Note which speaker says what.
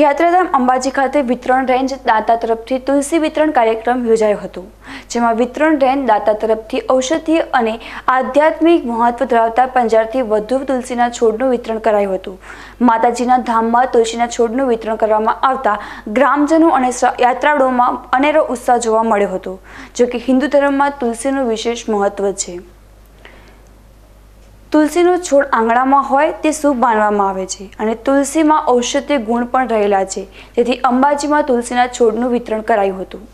Speaker 1: યાત્રાધામ અંબાજી ખાતે વિતરણ રેન્જ દાતા તરફથી તુલસી વિતરણ કાર્યક્રમ યોજાયો હતો જેમાં વિતરણ રેન્જ દાતા તરફથી ઔષધીય અને આધ્યાત્મિક મહત્વ ધરાવતા પંજારથી વધુ તુલસીના છોડનું વિતરણ કરાયું હતું માતાજીના ધામમાં તુલસીના છોડનું વિતરણ કરવામાં આવતા ગ્રામજનો અને યાત્રાળુઓમાં અનેરો ઉત્સાહ જોવા મળ્યો હતો જો કે હિન્દુ ધર્મમાં તુલસીનું વિશેષ મહત્વ છે તુલસીનો છોડ આંગણામાં હોય તે શુભ માનવામાં આવે છે અને તુલસીમાં ઔષધીય ગુણ પણ રહેલા છે તેથી અંબાજીમાં તુલસીના છોડનું વિતરણ કરાયું હતું